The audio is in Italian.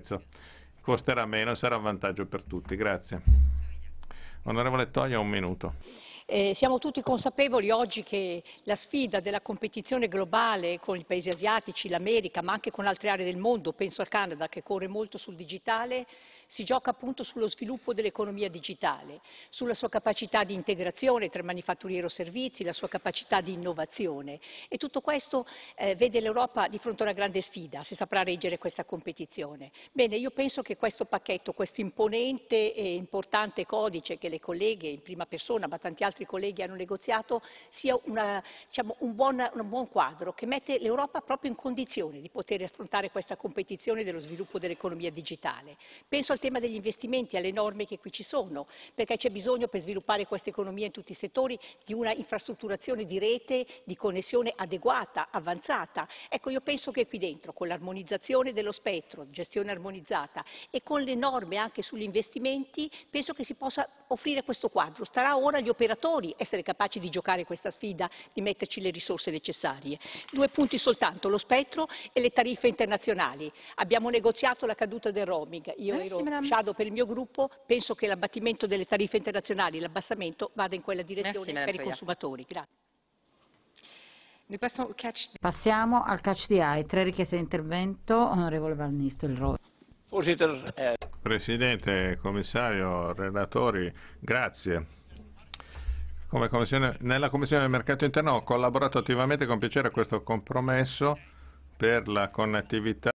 prezzo. Costerà meno e sarà un vantaggio per tutti. Grazie. Onorevole Toglia, un minuto. Eh, siamo tutti consapevoli oggi che la sfida della competizione globale con i paesi asiatici, l'America, ma anche con altre aree del mondo, penso al Canada che corre molto sul digitale, si gioca appunto sullo sviluppo dell'economia digitale, sulla sua capacità di integrazione tra manifatturiero e servizi, la sua capacità di innovazione e tutto questo eh, vede l'Europa di fronte a una grande sfida, se saprà reggere questa competizione. Bene, io penso che questo pacchetto, questo imponente e importante codice che le colleghe in prima persona, ma tanti altri colleghi hanno negoziato, sia una, diciamo, un, buon, un buon quadro che mette l'Europa proprio in condizione di poter affrontare questa competizione dello sviluppo dell'economia digitale. Penso tema degli investimenti, alle norme che qui ci sono, perché c'è bisogno per sviluppare questa economia in tutti i settori di una infrastrutturazione di rete, di connessione adeguata, avanzata. Ecco, io penso che qui dentro, con l'armonizzazione dello spettro, gestione armonizzata e con le norme anche sugli investimenti, penso che si possa offrire questo quadro. Starà ora agli operatori essere capaci di giocare questa sfida, di metterci le risorse necessarie. Due punti soltanto, lo spettro e le tariffe internazionali. Abbiamo negoziato la caduta del roaming. Io ero shadow per il mio gruppo, penso che l'abbattimento delle tariffe internazionali, e l'abbassamento vada in quella direzione Merci, per i consumatori. Catch... Passiamo al catch di AI. Tre richieste di intervento, onorevole Van Nistelrooy. Eh. Presidente, commissario, relatori, grazie. Commissione, nella Commissione del Mercato Interno ho collaborato attivamente con piacere a questo compromesso per la connettività